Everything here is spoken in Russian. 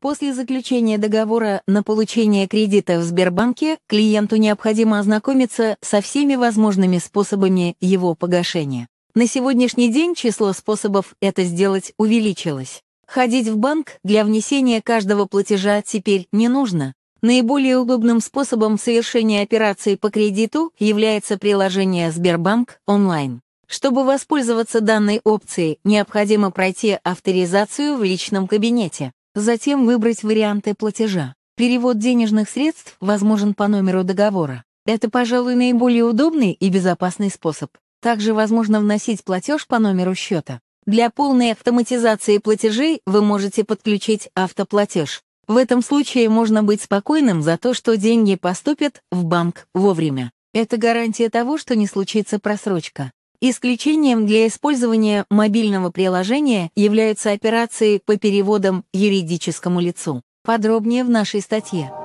После заключения договора на получение кредита в Сбербанке клиенту необходимо ознакомиться со всеми возможными способами его погашения. На сегодняшний день число способов это сделать увеличилось. Ходить в банк для внесения каждого платежа теперь не нужно. Наиболее удобным способом совершения операции по кредиту является приложение Сбербанк онлайн. Чтобы воспользоваться данной опцией, необходимо пройти авторизацию в личном кабинете. Затем выбрать варианты платежа. Перевод денежных средств возможен по номеру договора. Это, пожалуй, наиболее удобный и безопасный способ. Также возможно вносить платеж по номеру счета. Для полной автоматизации платежей вы можете подключить автоплатеж. В этом случае можно быть спокойным за то, что деньги поступят в банк вовремя. Это гарантия того, что не случится просрочка. Исключением для использования мобильного приложения являются операции по переводам юридическому лицу. Подробнее в нашей статье.